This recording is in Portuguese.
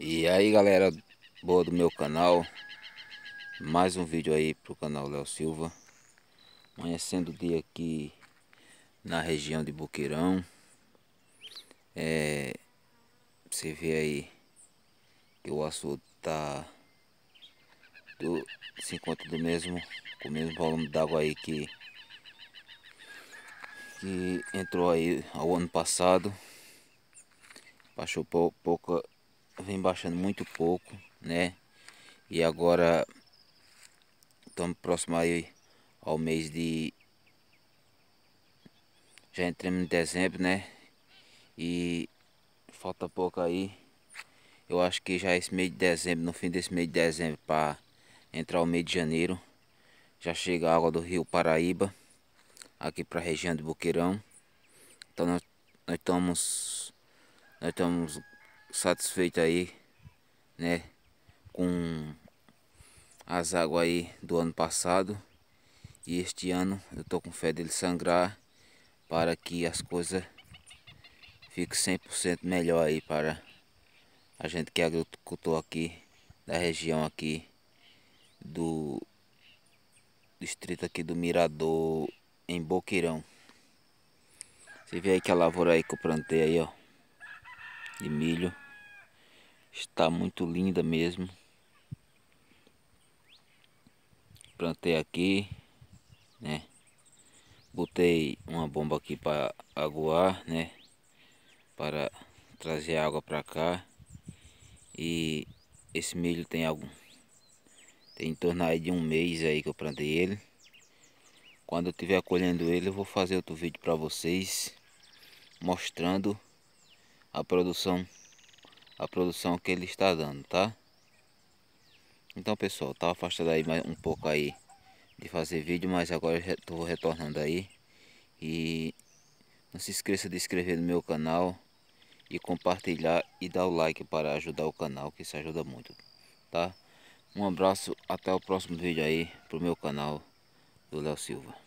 E aí galera boa do meu canal Mais um vídeo aí pro canal Léo Silva Amanhecendo é o dia aqui na região de Boqueirão é, Você vê aí que o açude tá do, Se encontra do mesmo com o mesmo volume d'água aí que que entrou aí ao ano passado baixou pouca vem baixando muito pouco, né? E agora estamos próximo aí ao mês de já entramos em dezembro, né? E falta pouco aí. Eu acho que já esse mês de dezembro, no fim desse mês de dezembro para entrar o mês de janeiro, já chega a água do Rio Paraíba aqui para a região de Boqueirão. Então nós, nós estamos nós estamos satisfeito aí, né? Com as águas aí do ano passado. E este ano eu tô com fé dele sangrar para que as coisas fiquem 100% melhor aí para a gente que é agricultor aqui da região aqui do distrito aqui do Mirador em Boqueirão. Você vê aí que a lavoura aí que eu plantei aí, ó de milho. Está muito linda mesmo. Plantei aqui, né? Botei uma bomba aqui para aguar, né? Para trazer água para cá. E esse milho tem algum tem em torno aí de um mês aí que eu plantei ele quando eu estiver colhendo ele eu vou fazer outro vídeo para vocês mostrando a produção a produção que ele está dando, tá? Então pessoal, tá afastado aí mais um pouco aí de fazer vídeo, mas agora eu estou retornando aí. E não se esqueça de inscrever no meu canal e compartilhar e dar o like para ajudar o canal, que isso ajuda muito, tá? Um abraço, até o próximo vídeo aí pro meu canal do Léo Silva.